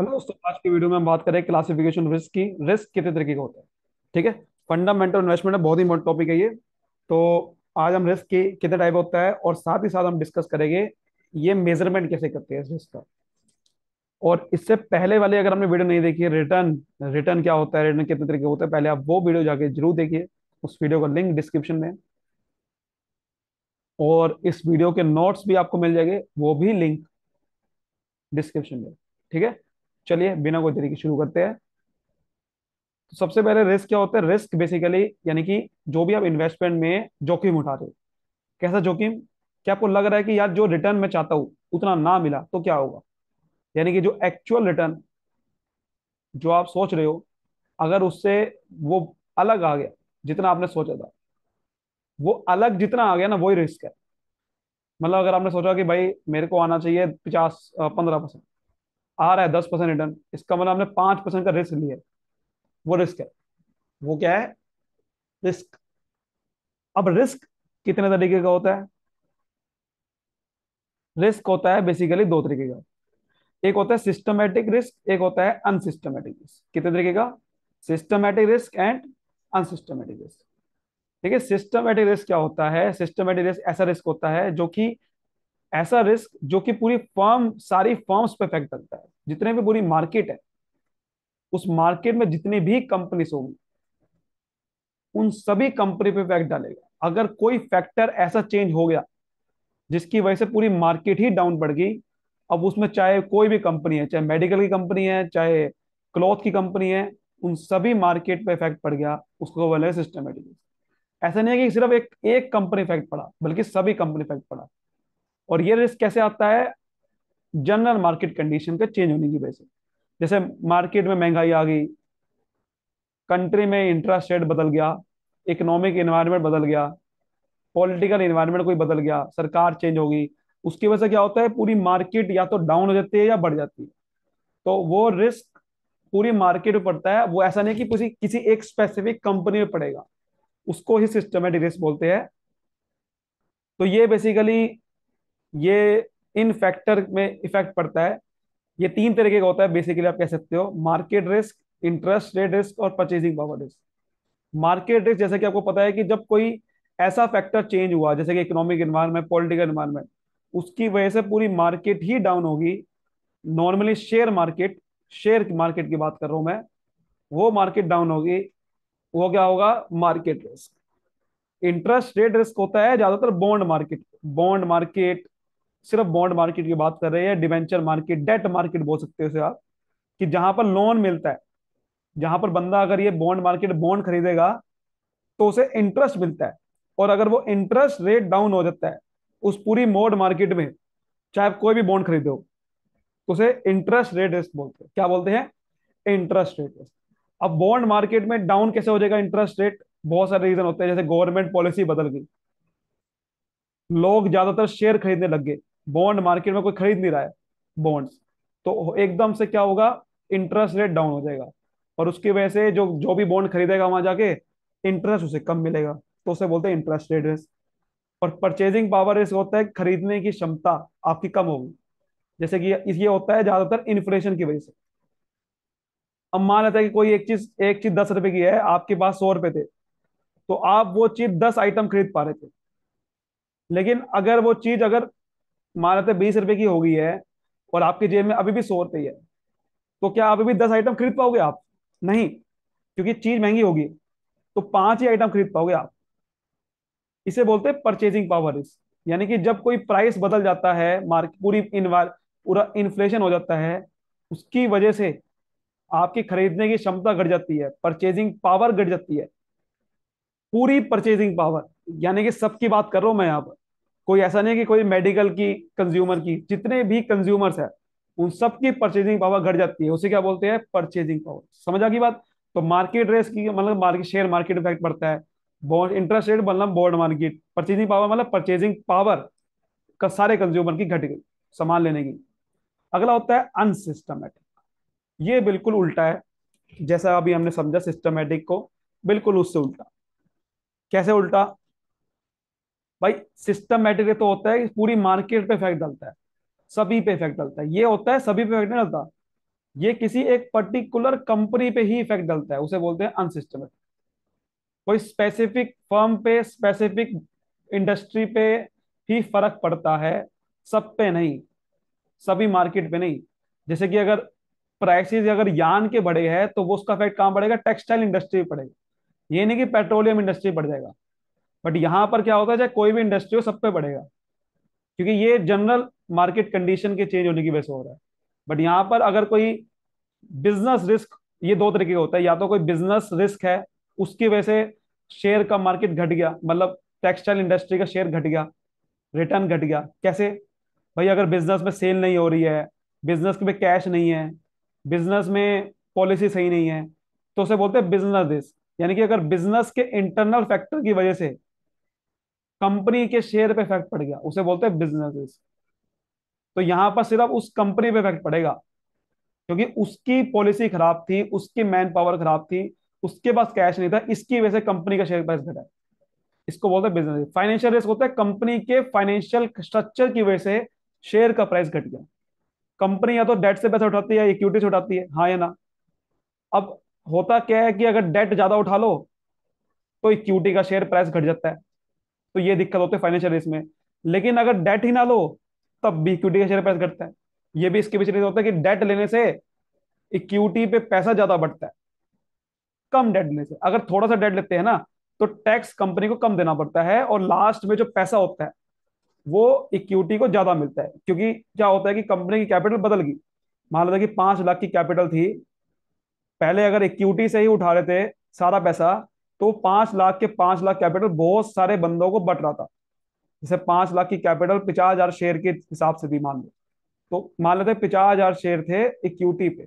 hello दोस्तों आज की वीडियो में हम बात करें क्लासिफिकेशन रिस्क की रिस्क कितने तरीके का होता है ठीक है फंडामेंटल इन्वेस्टमेंट है बहुत ही इंपॉर्टेंट टॉपिक है ये तो आज हम रिस्क के कितने टाइप होता है और साथ ही साथ हम डिस्कस करेंगे ये मेजरमेंट कैसे करते हैं इस रिस्क का और इससे पहले वाले अगर हमने वीडियो नहीं देखी रिटर्न रिटर्न क्या होता है रिटर्न कितने तरीके होते हैं पहले आप वो वीडियो जाके जरूर देखिए उस वीडियो का लिंक डिस्क्रिप्शन में और इस वीडियो के नोट्स भी आपको मिल जाएंगे वो भी लिंक डिस्क्रिप्शन में ठीक है चलिए बिना कोई तरीके शुरू करते हैं तो सबसे पहले रिस्क क्या होता है रिस्क बेसिकली यानी कि जो भी आप इन्वेस्टमेंट में जोखिम उठा रहे हो कैसा जोखिम क्या आपको लग रहा है कि यार जो रिटर्न मैं चाहता हूँ उतना ना मिला तो क्या होगा यानी कि जो एक्चुअल रिटर्न जो आप सोच रहे हो अगर उससे वो अलग आ गया जितना आपने सोचा था वो अलग जितना आ गया ना वही रिस्क है मतलब अगर आपने सोचा कि भाई मेरे को आना चाहिए पचास पंद्रह परसेंट आ रहा है दस परसेंट रिटर्न इसका मतलब हमने पांच परसेंट का रिस्क लिया वो रिस्क है वो क्या है रिस्क अब रिस्क कितने तरीके का होता है रिस्क होता है बेसिकली दो तरीके का एक होता है सिस्टमेटिक रिस्क एक होता है अनसिस्टमेटिक रिस्क कितने तरीके का systematic risk and unsystematic risk ठीक है सिस्टमेटिक रिस्क क्या होता है सिस्टमेटिक रिस्क ऐसा रिस्क होता है जो कि ऐसा रिस्क जो कि पूरी फर्म सारी फर्म्स पे इफेक्ट करता है जितने भी पूरी मार्केट है उस मार्केट में जितनी भी कंपनीज होंगी उन सभी कंपनी पे इफेक्ट डालेगा अगर कोई फैक्टर ऐसा चेंज हो गया जिसकी वजह से पूरी मार्केट ही डाउन पड़ गई अब उसमें चाहे कोई भी कंपनी है चाहे मेडिकल की कंपनी है चाहे क्लॉथ की कंपनी है उन सभी मार्केट पे इफेक्ट पड़ गया उसको बोले सिस्टमेटिक ऐसा नहीं है कि सिर्फ एक एक कंपनी इफेक्ट पड़ा बल्कि सभी कंपनी इफेक्ट पड़ा और ये रिस्क कैसे आता है जनरल मार्केट कंडीशन के चेंज होने की वजह से जैसे मार्केट में महंगाई आ गई कंट्री में इंटरेस्ट रेट बदल गया इकोनॉमिक इन्वायरमेंट बदल गया पॉलिटिकल इन्वायरमेंट कोई बदल गया सरकार चेंज हो गई उसकी वजह से क्या होता है पूरी मार्केट या तो डाउन हो जाती है या बढ़ जाती है तो वो रिस्क पूरी मार्केट में पड़ता है वो ऐसा नहीं कि किसी किसी एक स्पेसिफिक कंपनी में पड़ेगा उसको ही सिस्टमेटिक रिस्क बोलते हैं तो ये बेसिकली ये इन फैक्टर में इफेक्ट पड़ता है ये तीन तरीके का होता है बेसिकली आप कह सकते हो market risk interest rate risk और purchasing power risk market risk जैसे कि आपको पता है कि जब कोई ऐसा फैक्टर चेंज हुआ जैसे कि इकोनॉमिक इन्वायरमेंट पॉलिटिकल इन्वायरमेंट उसकी वजह से पूरी मार्केट ही डाउन होगी नॉर्मली शेयर मार्केट शेयर की मार्केट की बात कर रहा हूं मैं वो मार्केट डाउन होगी वो क्या होगा market risk interest rate risk होता है ज्यादातर बॉन्ड मार्केट बॉन्ड मार्केट सिर्फ बॉन्ड मार्केट की बात कर रहे हैं डिवेंचर मार्केट डेट मार्केट बोल सकते हो आप कि जहां पर लोन मिलता है जहां पर बंदा अगर ये बॉन्ड मार्केट बॉन्ड खरीदेगा तो उसे इंटरेस्ट मिलता है और अगर वो इंटरेस्ट रेट डाउन हो जाता है उस पूरी मोड मार्केट में चाहे आप कोई भी बॉन्ड खरीदे हो तो उसे इंटरेस्ट रेट रिस्क बोलते हैं क्या बोलते हैं इंटरेस्ट रेट रिस्क अब बॉन्ड मार्केट में डाउन कैसे हो जाएगा इंटरेस्ट रेट बहुत सारे रीजन होते हैं जैसे गवर्नमेंट पॉलिसी बदल गई लोग ज्यादातर शेयर खरीदने लग गए बॉन्ड मार्केट में कोई खरीद नहीं रहा है बॉन्ड्स तो एकदम से क्या होगा इंटरेस्ट रेट डाउन हो जाएगा और उसकी वजह से जो जो भी बॉन्ड खरीदेगा वहां जाके इंटरेस्ट उसे कम मिलेगा तो उसे बोलते हैं इंटरेस्ट रेट रिस्क और परचेजिंग पावर रिस्क होता है खरीदने की क्षमता आपकी कम होगी जैसे कि ये होता है ज्यादातर इन्फ्लेशन की वजह से अब मान लेते हैं कि कोई एक चीज एक चीज दस रुपए की है आपके पास सौ रुपए थे तो आप वो चीज दस आइटम खरीद पा रहे थे लेकिन अगर वो चीज अगर मान लेते तो बीस रुपए की हो गई है और आपकी जेब में अभी भी सौ रुपये है तो क्या अभी भी दस आइटम खरीद पाओगे आप नहीं क्योंकि चीज महंगी होगी तो पांच ही आइटम खरीद पाओगे आप इसे बोलते हैं परचेजिंग पावर इस यानी कि जब कोई प्राइस बदल जाता है मार्केट पूरी इन्वार पूरा इन्फ्लेशन हो जाता है उसकी वजह से आपकी खरीदने की क्षमता घट जाती है परचेजिंग पावर घट जाती है पूरी परचेजिंग पावर यानी कि सबकी बात कर रहा हूं मैं यहाँ पर कोई ऐसा नहीं कि कोई मेडिकल की कंज्यूमर की जितने भी कंज्यूमर्स है उन सबकी परचेजिंग पावर घट जाती है उसे क्या बोलते हैं परचेजिंग पावर समझा की बात तो मार्केट रेस की मतलब मार्केट शेयर मार्केट इफेक्ट पड़ता है बॉन्ड इंटरेस्ट रेट मतलब बॉन्ड मार्केट परचेजिंग पावर मतलब परचेजिंग पावर का सारे कंज्यूमर की घट गई सामान लेने की अगला होता है अनसिस्टमेटिक ये बिल्कुल उल्टा है जैसा अभी हमने समझा सिस्टमेटिक को बिल्कुल उससे उल्टा कैसे उल्टा भाई सिस्टमेटिक तो होता है कि पूरी मार्केट पे इफेक्ट डालता है सभी पे इफेक्ट डालता है ये होता है सभी पे इफेक्ट नहीं डालता ये किसी एक पर्टिकुलर कंपनी पे ही इफेक्ट डालता है उसे बोलते हैं अनसिस्टमेटिक कोई स्पेसिफिक फर्म पे स्पेसिफिक इंडस्ट्री पे ही फर्क पड़ता है सब पे नहीं सभी मार्केट पे नहीं जैसे कि अगर प्राइसेस अगर यान के बढ़े हैं तो वो उसका इफेक्ट कहाँ पड़ेगा टेक्सटाइल इंडस्ट्री पड़ेगा ये नहीं कि पेट्रोलियम इंडस्ट्री बढ़ जाएगा बट यहां पर क्या होगा चाहे कोई भी इंडस्ट्री हो सब पे बढ़ेगा क्योंकि ये जनरल मार्केट कंडीशन के चेंज होने की वजह से हो रहा है बट यहां पर अगर कोई बिजनेस रिस्क ये दो तरीके का होता है या तो कोई बिजनेस रिस्क है उसकी वजह से शेयर का मार्केट घट गया मतलब टेक्सटाइल इंडस्ट्री का शेयर घट गया रिटर्न घट गया कैसे भाई अगर बिजनेस में सेल नहीं हो रही है बिजनेस में कैश नहीं है बिजनेस में पॉलिसी सही नहीं है तो उसे बोलते हैं बिजनेस रिस्क यानी कि अगर बिजनेस के इंटरनल फैक्टर की वजह से कंपनी के शेयर पे इफेक्ट पड़ गया उसे बोलते हैं बिजनेस तो यहां पर सिर्फ उस कंपनी पे इफेक्ट पड़ेगा क्योंकि उसकी पॉलिसी खराब थी उसकी मैन पावर खराब थी उसके पास कैश नहीं था इसकी वजह से कंपनी का शेयर प्राइस घटा है इसको बोलते हैं बिजनेस फाइनेंशियल रिस्क होता है कंपनी के फाइनेंशियल स्ट्रक्चर की वजह से शेयर का प्राइस घट गया कंपनी या तो डेट से पैसा उठाती है इक्विटी से उठाती है हाँ या ना अब होता क्या है कि अगर डेट ज्यादा उठा लो तो इक्विटी का शेयर प्राइस घट जाता है तो ये दिक्कत होती है फाइनेंशियल रिस्क में लेकिन अगर डेट ही ना लो तब भी इक्विटी का शेयर प्राइस घटता है ये भी इसके पीछे होता है कि डेट लेने से इक्विटी पे पैसा ज्यादा बढ़ता है कम डेट लेने से अगर थोड़ा सा डेट लेते हैं ना तो टैक्स कंपनी को कम देना पड़ता है और लास्ट में जो पैसा होता है वो इक्विटी को ज्यादा मिलता है क्योंकि क्या होता है कि कंपनी की कैपिटल बदल गई मान लो कि पांच लाख की कैपिटल थी पहले अगर इक्विटी से ही उठा रहे थे सारा पैसा तो पांच लाख के पांच लाख कैपिटल बहुत सारे बंदों को बट रहा था जैसे पांच लाख की कैपिटल पचास हजार शेयर के हिसाब से थी मान लो तो मान लेते पचास हजार शेयर थे इक्विटी पे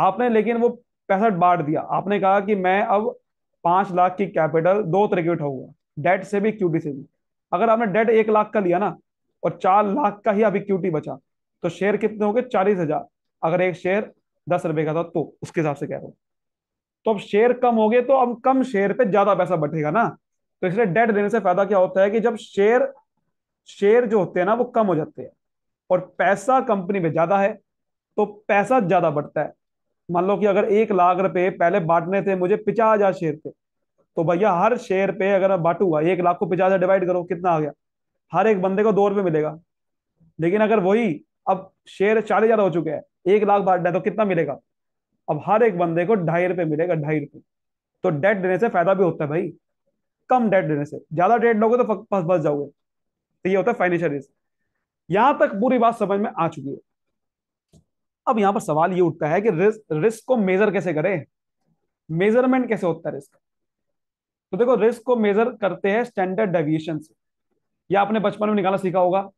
आपने लेकिन वो पैसा बांट दिया आपने कहा कि मैं अब पांच लाख की कैपिटल दो तरीके उठाऊंगा डेट से भी इक्विटी से भी अगर आपने डेट एक लाख का लिया ना और चार लाख का ही अभी इक्विटी बचा तो शेयर कितने हो गए चालीस हजार अगर एक शेयर दस रुपए का था तो उसके हिसाब से कह रहा हूँ तो अब शेयर कम हो गए तो अब कम शेयर पे ज्यादा पैसा बटेगा ना तो इसलिए डेट देने से फायदा क्या होता है कि जब शेयर शेयर जो होते हैं ना वो कम हो जाते हैं और पैसा कंपनी में ज्यादा है तो पैसा ज्यादा बढ़ता है मान लो कि अगर एक लाख रुपए पहले बांटने थे मुझे पिचास हजार शेयर पे तो भैया हर शेयर पे अगर मैं बांटूंगा एक लाख को पचास हजार डिवाइड करो कितना आ गया हर एक बंदे को दो रुपये मिलेगा लेकिन अगर वही अब शेयर चालीस हजार हो चुके हैं एक लाख बांटना है तो कितना मिलेगा अब हर एक बंदे को ढाई रुपए मिलेगा ढाई रुपए तो डेट देने से फायदा भी होता है भाई कम डेट देने से ज्यादा डेट लोगे तो फस फंस जाओगे तो ये होता है फाइनेंशियल रिस्क यहां तक पूरी बात समझ में आ चुकी है अब यहां पर सवाल ये उठता है कि रिस्क रिस्क को मेजर कैसे करें मेजरमेंट कैसे होता है रिस्क तो देखो रिस्क को मेजर करते हैं स्टैंडर्ड डेविएशन से या आपने बचपन में निकालना सीखा होगा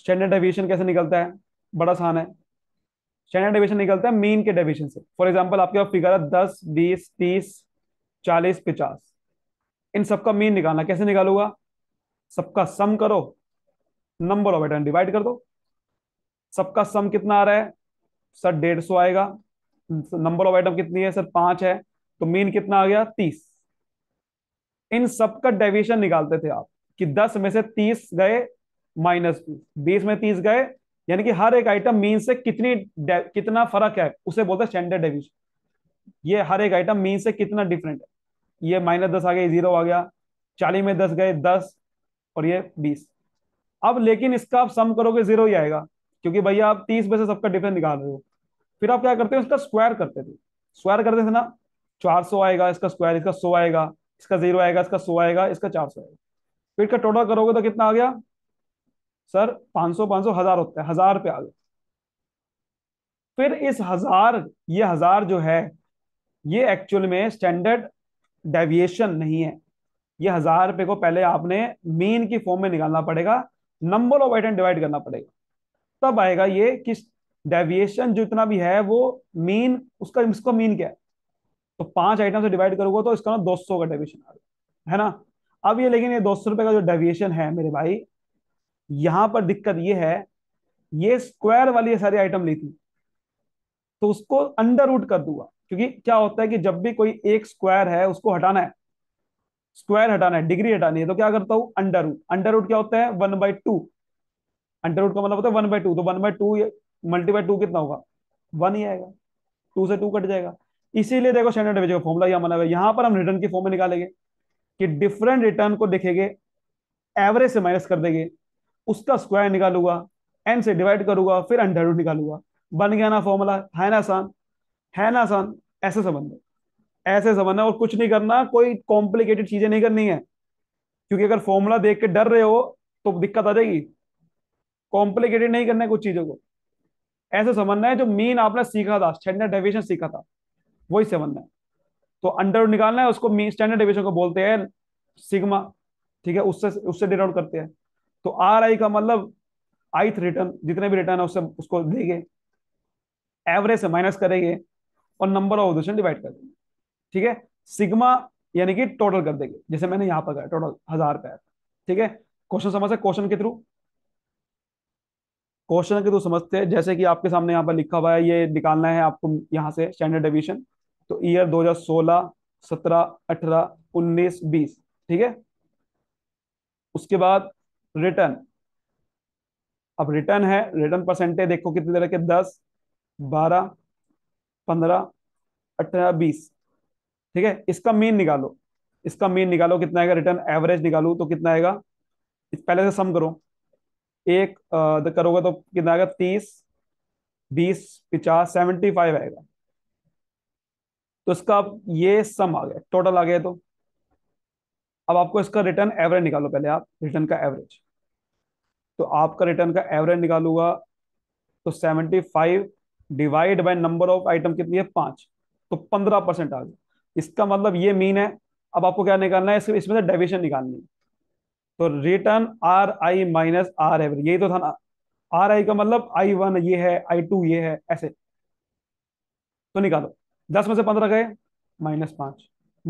स्टैंडर्ड डेविएशन कैसे निकलता है बड़ा आसान है स्टैंडर्ड डेविएशन निकलता है मीन के डेविएशन से फॉर एग्जाम्पल आपके पास फिगर है दस बीस तीस चालीस पचास इन सबका मीन निकालना कैसे निकालूगा सबका सम करो नंबर ऑफ आइटम डिवाइड कर दो सबका सम कितना आ रहा है सर डेढ़ सौ आएगा नंबर ऑफ आइटम कितनी है सर पांच है तो मीन कितना आ गया तीस इन सबका का डेविएशन निकालते थे आप कि दस में से तीस गए माइनस बीस बीस में तीस गए यानी कि हर एक आइटम मीन से कितनी कितना फर्क है उसे बोलते हैं स्टैंडर्ड डेविएशन ये हर एक आइटम मीन से कितना डिफरेंट है ये माइनस दस आ गया जीरो आ गया चालीस में दस गए दस और ये बीस अब लेकिन इसका आप सम करोगे जीरो ही आएगा क्योंकि भैया आप तीस में से सबका डिफरेंस निकाल रहे हो फिर आप क्या करते हो इसका स्क्वायर करते थे स्क्वायर करते थे ना चार सौ आएगा इसका स्क्वायर इसका सौ आएगा इसका जीरो आएगा इसका सौ आएगा इसका चार सौ आएगा फिर का टोटल करोगे तो कितना आ गया सर पांच सौ पांच सौ हजार होता है हजार पे आ गए फिर इस हजार ये हजार जो है ये एक्चुअल में स्टैंडर्ड डेविएशन नहीं है ये हजार रुपये को पहले आपने मीन की फॉर्म में निकालना पड़ेगा नंबर ऑफ आइटम डिवाइड करना पड़ेगा तब आएगा ये कि डेविएशन जो इतना भी है वो मीन उसका इसको मीन क्या है तो पांच आइटम से डिवाइड करोगे तो इसका ना दो सौ का डेविएशन आ गया है ना अब ये लेकिन ये दो सौ रुपए का जो डेविएशन है मेरे भाई यहां पर दिक्कत ये है ये स्क्वायर वाली सारी आइटम ली थी तो उसको अंडर रूट कर दूंगा क्योंकि क्या होता है कि जब भी कोई एक स्क्वायर है उसको हटाना है स्क्वायर हटाना है डिग्री हटानी है तो क्या करता हूं अंडर रूट अंडर रूट क्या होता है one by two under root का मतलब होता है वन बाई टू तो one by two multiply two कितना होगा वन ही आएगा टू से टू कट जाएगा इसीलिए देखो स्टैंडर्ड डिविजन का फॉर्मूला यहाँ बना हुआ पर हम रिटर्न की फॉर्म में निकालेंगे कि डिफरेंट रिटर्न को देखेंगे एवरेज से माइनस कर देंगे उसका स्क्वायर निकालूगा एन से डिवाइड करूंगा फिर अंडर रूट निकालूगा बन गया ना फॉर्मूला है ना आसान है ना आसान ऐसे संबंध है ऐसे संबंध है और कुछ नहीं करना कोई कॉम्प्लिकेटेड चीजें नहीं करनी है क्योंकि अगर फॉर्मूला देख के डर रहे हो तो दिक्कत आ जाएगी कॉम्प्लिकेटेड नहीं करना है कुछ चीजों को ऐसे समझना है जो मीन आपने सीखा था स्टैंडर्ड डेविएशन सीखा था वही समझना है तो अंडर निकालना है उसको स्टैंडर्ड डेविएशन को बोलते हैं सिग्मा ठीक है उससे उससे डिराउट करते हैं तो आर आई का मतलब आइथ रिटर्न जितने भी रिटर्न है उससे उसको देंगे एवरेज से माइनस करेंगे और नंबर ऑफ ऑब्जेक्शन डिवाइड कर देंगे ठीक है सिग्मा यानी कि टोटल कर देंगे जैसे मैंने यहां पर कहा टोटल हजार पैर ठीक है क्वेश्चन समझ सकते क्वेश्चन के थ्रू क्वेश्चन के थ्रू समझते हैं जैसे कि आपके सामने यहाँ पर लिखा हुआ है ये निकालना है आपको यहाँ से स्टैंडर्ड डिविजन तो ईयर 2016 सत्रह अठारह उन्नीस बीस ठीक है उसके बाद रिटर्न अब रिटर्न है रिटर्न परसेंटेज देखो कितने तरह के दस बारह पंद्रह अठारह बीस ठीक है इसका मीन निकालो इसका मीन निकालो कितना आएगा रिटर्न एवरेज निकालो तो कितना आएगा पहले से सम करो एक तो करोगे तो कितना आएगा तीस बीस पचास सेवेंटी फाइव आएगा तो इसका अब ये सम आ गया टोटल आ गया तो अब आपको इसका रिटर्न एवरेज निकालो पहले आप रिटर्न का एवरेज तो आपका रिटर्न का एवरेज निकालूगा तो seventy five divide by number of item कितनी है पांच तो पंद्रह परसेंट आ गया इसका मतलब ये मीन है अब आपको क्या निकालना है इसमें से डेविशन निकालनी है तो return R I minus R average यही तो था ना आर आई का मतलब आई वन ये है आई टू ये है ऐसे तो निकालो दस में से पंद्रह गए माइनस पांच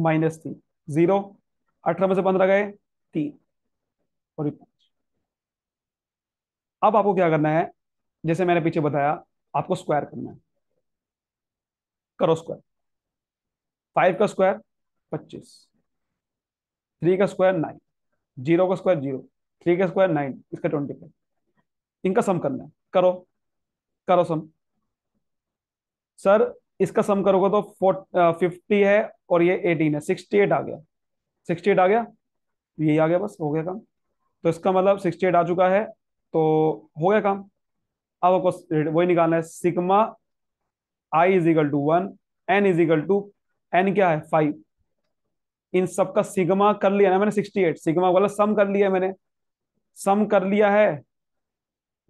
माइनस तीन जीरो अठारह में से पंद्रह गए तीन और अब आपको क्या करना है जैसे मैंने पीछे बताया आपको स्क्वायर करना है करो स्क्वायर फाइव का स्क्वायर पच्चीस थ्री का स्क्वायर नाइन जीरो का स्क्वायर जीरो थ्री का स्क्वायर नाइन इसका ट्वेंटी फाइव इनका सम करना है करो करो सम सर इसका सम करोगे तो फोर फिफ्टी है और ये एटीन है सिक्सटी एट आ गया सिक्सटी एट आ गया यही आ गया बस हो गया काम तो इसका मतलब सिक्सटी एट आ चुका है तो हो गया काम अब आपको वही निकालना है sigma I is equal to one N is equal to N क्या है फाइव इन सबका सिग्मा कर लिया ना मैंने सिक्सटी एट सिगमा वाला सम कर लिया मैंने सम कर लिया है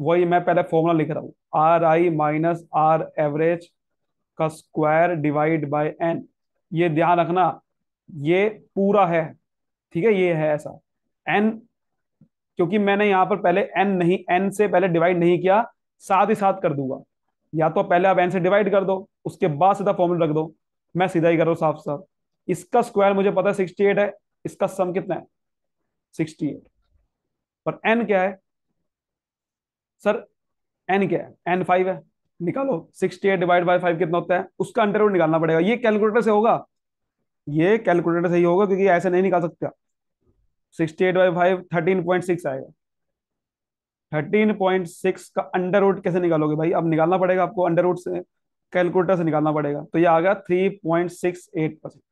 वही मैं पहले फॉर्मूला लिख रहा हूं R I minus R average का स्क्वायर डिवाइड बाय एन ये ध्यान रखना ये पूरा है ठीक है ये है ऐसा एन क्योंकि मैंने यहां पर पहले एन नहीं एन से पहले डिवाइड नहीं किया साथ ही साथ कर दूंगा या तो पहले आप एन से डिवाइड कर दो उसके बाद सीधा फॉर्मूला रख दो मैं सीधा ही कर रहा हूं साफ साफ इसका स्क्वायर मुझे पता है सिक्सटी है इसका सम कितना है सिक्सटी पर एन क्या है सर एन क्या है एन फाइव है निकालो sixty eight divide by five कितना होता है उसका अंडर निकालना पड़ेगा ये कैलकुलेटर से होगा ये कैलकुलेटर से ही होगा क्योंकि ऐसे नहीं निकाल सकते सिक्सटी आएगा थर्टीन का अंडर रूट कैसे निकालोगे भाई अब निकालना पड़ेगा आपको अंडर रूट से कैलकुलेटर से निकालना पड़ेगा तो ये आ गया three point six eight percent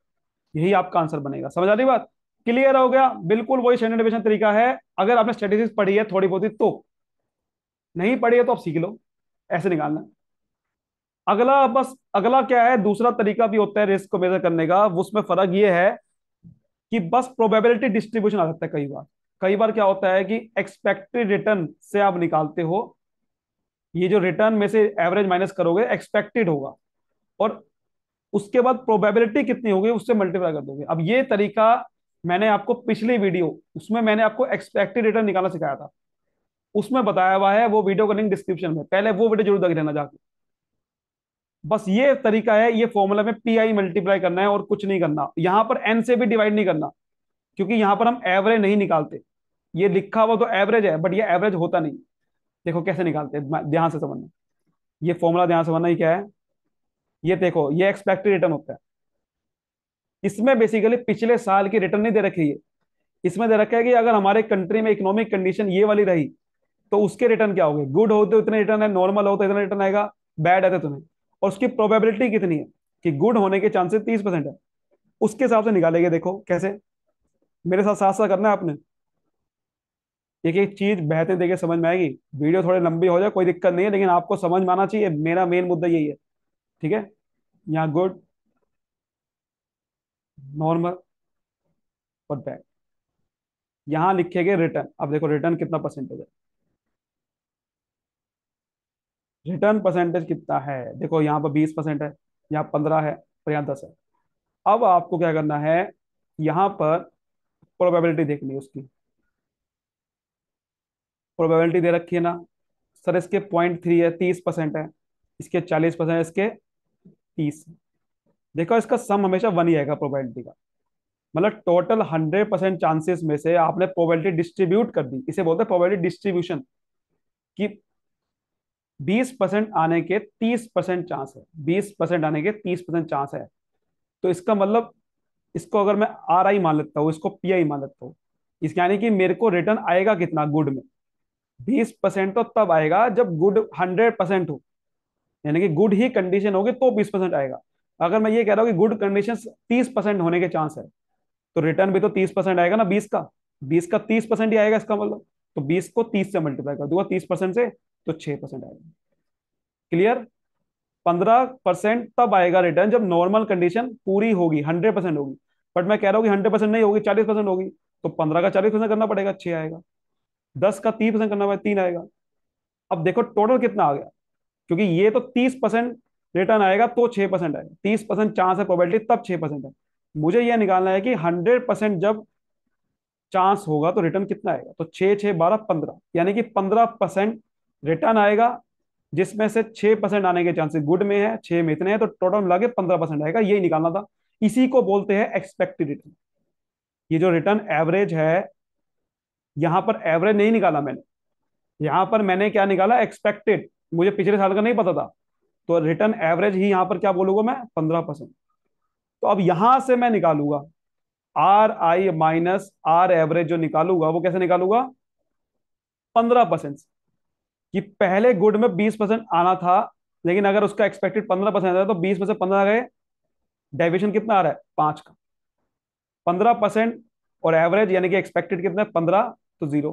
यही आपका आंसर बनेगा समझ आ रही बात क्लियर हो गया बिल्कुल वही स्टैंडर्ड तरीका है अगर आपने स्टेटिस्टिक्स पढ़ी है थोड़ी बहुत ही तो नहीं पढ़ी है तो आप सीख लो ऐसे निकालना अगला बस अगला क्या है दूसरा तरीका भी होता है रिस्क को मेजर करने का उसमें फर्क ये है कि बस प्रोबेबिलिटी डिस्ट्रीब्यूशन आ सकता है कई बार कई बार क्या होता है कि एक्सपेक्टेड रिटर्न से आप निकालते हो ये जो रिटर्न में से एवरेज माइनस करोगे एक्सपेक्टेड होगा और उसके बाद प्रोबेबिलिटी कितनी होगी उससे मल्टीप्लाई कर दोगे अब ये तरीका मैंने आपको पिछली वीडियो उसमें मैंने आपको एक्सपेक्टेड रिटर्न निकालना सिखाया था उसमें बताया हुआ है वो वीडियो का लिंक डिस्क्रिप्शन में पहले वो वीडियो जरूर देख लेना जाके बस ये तरीका है ये फॉर्मूला में पी आई मल्टीप्लाई करना है और कुछ नहीं करना यहां पर एन से भी डिवाइड नहीं करना क्योंकि यहां पर हम एवरेज नहीं निकालते ये लिखा हुआ तो एवरेज है बट ये एवरेज होता नहीं देखो कैसे निकालते ध्यान से समझना ये फॉर्मूला ध्यान से समझना ही क्या है ये देखो ये एक्सपेक्टेड रिटर्न होता है इसमें बेसिकली पिछले साल की रिटर्न नहीं दे रखी है इसमें दे रखा है कि अगर हमारे कंट्री में इकोनॉमिक कंडीशन ये वाली रही तो उसके रिटर्न क्या होगी गुड हो तो इतने रिटर्न है नॉर्मल हो तो इतना रिटर्न आएगा बैड आते तो तुम्हें और उसकी प्रोबेबिलिटी कितनी है कि गुड होने के चांसेस तीस परसेंट है उसके हिसाब से निकालेंगे देखो कैसे मेरे साथ साथ साथ करना है आपने एक एक चीज बेहतर देखे समझ में आएगी वीडियो थोड़े लंबी हो जाए कोई दिक्कत नहीं है लेकिन आपको समझ में आना चाहिए मेरा मेन मुद्दा यही है ठीक है यहाँ गुड नॉर्मल और बैड यहाँ लिखेंगे रिटर्न अब देखो रिटर्न कितना परसेंटेज है रिटर्न परसेंटेज कितना है देखो यहाँ पर बीस परसेंट है यहाँ पंद्रह है और यहाँ दस है अब आपको क्या करना है यहाँ पर प्रोबेबिलिटी देखनी है उसकी प्रोबेबिलिटी दे रखी है ना सर इसके पॉइंट थ्री है तीस परसेंट है इसके चालीस परसेंट इसके तीस देखो इसका सम हमेशा वन ही आएगा प्रोबेबिलिटी का मतलब टोटल हंड्रेड परसेंट चांसेस में से आपने प्रोबेबिलिटी डिस्ट्रीब्यूट कर दी इसे बोलते हैं प्रोबेबिलिटी डिस्ट्रीब्यूशन कि बीस परसेंट आने के तीस परसेंट चांस है बीस परसेंट आने के तीस परसेंट चांस है तो इसका मतलब इसको अगर मैं आर आई मान लेता हूँ इसको पी आई मान लेता हूँ इसके यानी कि मेरे को रिटर्न आएगा कितना गुड में बीस परसेंट तो तब आएगा जब गुड हंड्रेड परसेंट हो यानी कि गुड ही कंडीशन होगी तो बीस परसेंट आएगा अगर मैं ये कह रहा हूँ कि गुड कंडीशन तीस परसेंट होने के चांस है तो रिटर्न भी तो तीस परसेंट आएगा ना बीस का बीस का तीस परसेंट ही आएगा इसका मतलब तो बीस को तीस से मल्टीप्लाई कर दूंगा तीस परसेंट से तो छह परसेंट आएगा क्लियर पंद्रह परसेंट तब आएगा रिटर्न जब नॉर्मल कंडीशन पूरी होगी हंड्रेड परसेंट होगी बट मैं कह रहा हूँ कि हंड्रेड परसेंट नहीं होगी चालीस परसेंट होगी तो पंद्रह का चालीस परसेंट करना पड़ेगा छह आएगा दस का तीस परसेंट करना पड़ेगा तीन आएगा अब देखो टोटल कितना आ गया क्योंकि ये तो तीस परसेंट रिटर्न आएगा तो छह परसेंट आएगा तीस परसेंट चांस है प्रोबेबिलिटी तब छह परसेंट है मुझे यह निकालना है कि हंड्रेड परसेंट जब चांस होगा तो रिटर्न कितना आएगा तो छह छह बारह पंद्रह यानी कि पंद्रह परसेंट रिटर्न आएगा जिसमें से छह परसेंट आने के चांसेस गुड में है छह में इतने हैं तो टोटल मिला के पंद्रह परसेंट आएगा यही निकालना था इसी को बोलते हैं एक्सपेक्टेड रिटर्न ये जो रिटर्न एवरेज है यहां पर एवरेज नहीं निकाला मैंने यहां पर मैंने क्या निकाला एक्सपेक्टेड मुझे पिछले साल का नहीं पता था तो रिटर्न एवरेज ही यहां पर क्या बोलूंगा मैं पंद्रह परसेंट तो अब यहां से मैं निकालूंगा R I minus R average जो निकालूंगा वो कैसे निकालूंगा पंद्रह परसेंट कि पहले गुड में बीस परसेंट आना था लेकिन अगर उसका एक्सपेक्टेड पंद्रह परसेंट आता है तो बीस में से पंद्रह गए डेविएशन कितना आ रहा है पांच का पंद्रह परसेंट और एवरेज यानी कि एक्सपेक्टेड कितना है पंद्रह तो जीरो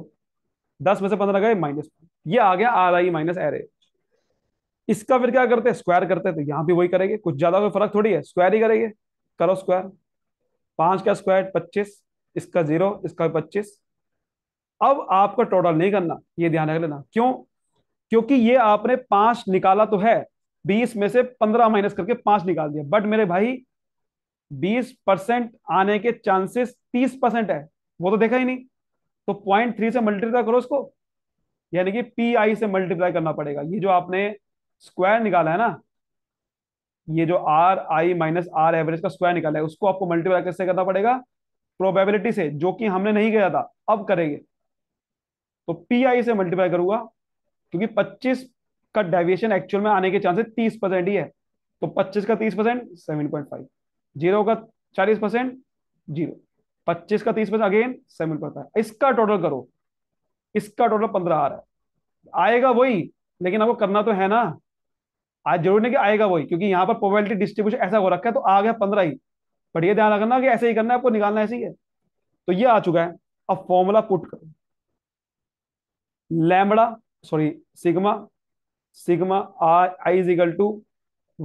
दस में से पंद्रह गए माइनस ये आ गया आर आई माइनस एवरेज इसका फिर क्या करते हैं स्क्वायर करते हैं तो यहां भी वही करेंगे कुछ ज्यादा कोई फर्क थोड़ी है स्क्वायर ही करेंगे करो स्क्वायर पांच का स्क्वायर पच्चीस इसका जीरो इसका पच्चीस अब आपका टोटल नहीं करना ये ध्यान रख लेना क्यों क्योंकि ये आपने पांच निकाला तो है बीस में से पंद्रह माइनस करके पांच निकाल दिया बट मेरे भाई बीस परसेंट आने के चांसेस तीस परसेंट है वो तो देखा ही नहीं तो पॉइंट थ्री से मल्टीप्लाई करो उसको यानी कि पी आई से मल्टीप्लाई करना पड़ेगा ये जो आपने स्क्वायर निकाला है ना ये जो R I minus R average का स्क्वायर निकाला है उसको आपको मल्टीप्लाई कैसे करना पड़ेगा प्रोबेबिलिटी से जो कि हमने नहीं किया था अब करेंगे तो पी आई से मल्टीप्लाई करूंगा क्योंकि 25 का डेविएशन एक्चुअल में आने के चांसेस तीस परसेंट ही है तो 25 का 30 percent seven point five zero का 40 परसेंट जीरो पच्चीस का 30 percent again seven point five इसका टोटल करो इसका टोटल पंद्रह आ रहा है आएगा वही लेकिन आपको करना तो है ना आज जरूर नहीं कि आएगा वही क्योंकि यहाँ पर प्रोबेबिलिटी डिस्ट्रीब्यूशन ऐसा हो रखा है तो आ गया पंद्रह ही बट ये ध्यान रखना कि ऐसे ही करना है आपको निकालना ऐसे ही है तो ये आ चुका है अब फॉर्मूला पुट करो lambda sorry sigma sigma R I is equal to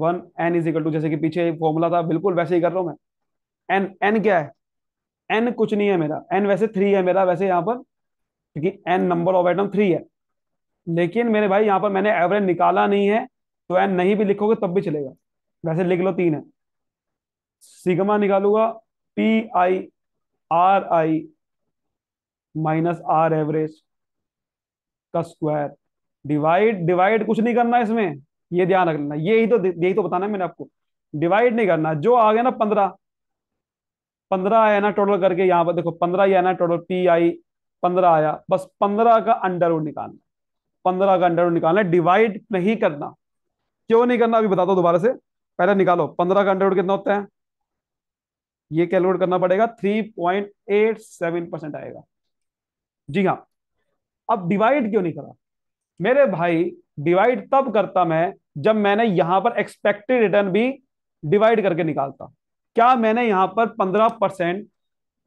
one N is equal to जैसे कि पीछे फॉर्मूला था बिल्कुल वैसे ही कर रहा हूं मैं एन एन क्या है एन कुछ नहीं है मेरा एन वैसे थ्री है मेरा वैसे यहां पर क्योंकि N number of item three है लेकिन मेरे भाई यहां पर मैंने एवरेज निकाला नहीं है तो एन नहीं भी लिखोगे तब भी चलेगा वैसे लिख लो तीन है सिग्मा निकालूंगा P I R I minus R average का स्क्वायर डिवाइड डिवाइड कुछ नहीं करना इसमें ये ध्यान रख लेना यही तो यही तो बताना है मैंने आपको डिवाइड नहीं करना जो आ गया ना पंद्रह पंद्रह आया ना टोटल करके यहाँ पर देखो पंद्रह ही आना टोटल पी आई पंद्रह आया बस पंद्रह का अंडर निकालना पंद्रह का अंडर निकालना डिवाइड नहीं करना क्यों नहीं करना अभी बता दो दोबारा से पहले निकालो पंद्रह का अंडर कितना होता है ये कैलकुलेट करना पड़ेगा three point eight seven percent आएगा जी हाँ अब डिवाइड क्यों नहीं करा मेरे भाई डिवाइड तब करता मैं जब मैंने यहां पर एक्सपेक्टेड रिटर्न भी डिवाइड करके निकालता क्या मैंने यहां पर पंद्रह परसेंट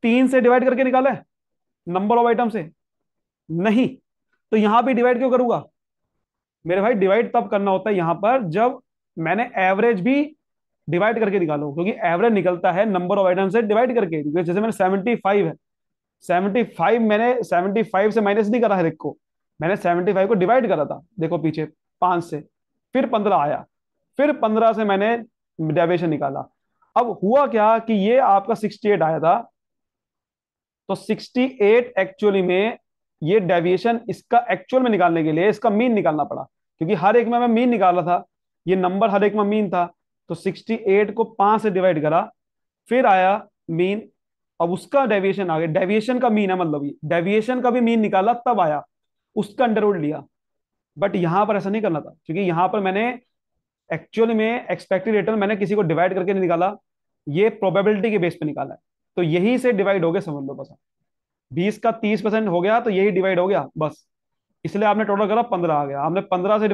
तीन से डिवाइड करके निकाला है नंबर ऑफ आइटम से नहीं तो यहां भी डिवाइड क्यों करूंगा मेरे भाई डिवाइड तब करना होता है यहां पर जब मैंने एवरेज भी डिवाइड करके निकालो क्योंकि एवरेज निकलता है नंबर ऑफ आइटम से डिवाइड करके जैसे मैंने सेवेंटी फाइव है सेवेंटी फाइव मैंने फाइव से माइनस नहीं करा हर एक को मैंने फाइव को डिवाइड करा था देखो पीछे पांच से फिर पंद्रह आया फिर पंद्रह से मैंने डेविएशन निकाला अब हुआ क्या कि ये आपका सिक्सटी एट आया था तो सिक्सटी एट एक्चुअली में ये डेविएशन इसका एक्चुअल में निकालने के लिए इसका मीन निकालना पड़ा क्योंकि हर एक में मैं मीन निकाला था ये नंबर हर एक में मीन था तो एट को पांच से डिवाइड करा फिर आया मीन अब उसका डेविएशन आ गया डेविएशन का मीन है मतलब ये डेविएशन का भी मीन निकाला तब आया उसका अंडरवुड लिया बट यहां पर ऐसा नहीं करना था क्योंकि यहां पर मैंने एक्चुअल में एक्सपेक्टेड रिटर्न मैंने किसी को डिवाइड करके नहीं निकाला ये प्रोबेबिलिटी के बेस पे निकाला है तो यही से डिवाइड हो गया समझ लो बस बीस का तीस परसेंट हो गया तो यही डिवाइड हो गया बस इसलिए आपने टोटल करा पंद्रह आ गया आपने पंद्रह से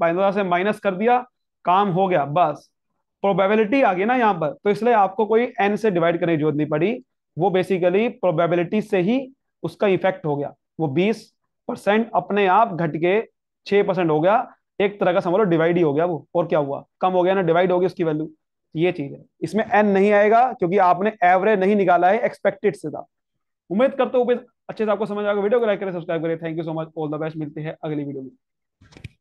पंद्रह से माइनस कर दिया काम हो गया बस प्रोबेबिलिटी आ गई ना यहाँ पर तो इसलिए आपको कोई एन से डिवाइड करने की जरूरत नहीं पड़ी वो बेसिकली प्रोबेबिलिटी से ही उसका इफेक्ट हो गया वो 20 परसेंट अपने आप घट के 6 परसेंट हो गया एक तरह का समझ लो डिवाइड ही हो गया वो और क्या हुआ कम हो गया ना डिवाइड हो गया उसकी वैल्यू ये चीज है इसमें एन नहीं आएगा क्योंकि आपने एवरेज नहीं निकाला है एक्सपेक्टेड से था उम्मीद करते हो अच्छे से आपको समझ आएगा वीडियो को लाइक करें सब्सक्राइब करें thank you so much all the best मिलते हैं अगली वीडियो में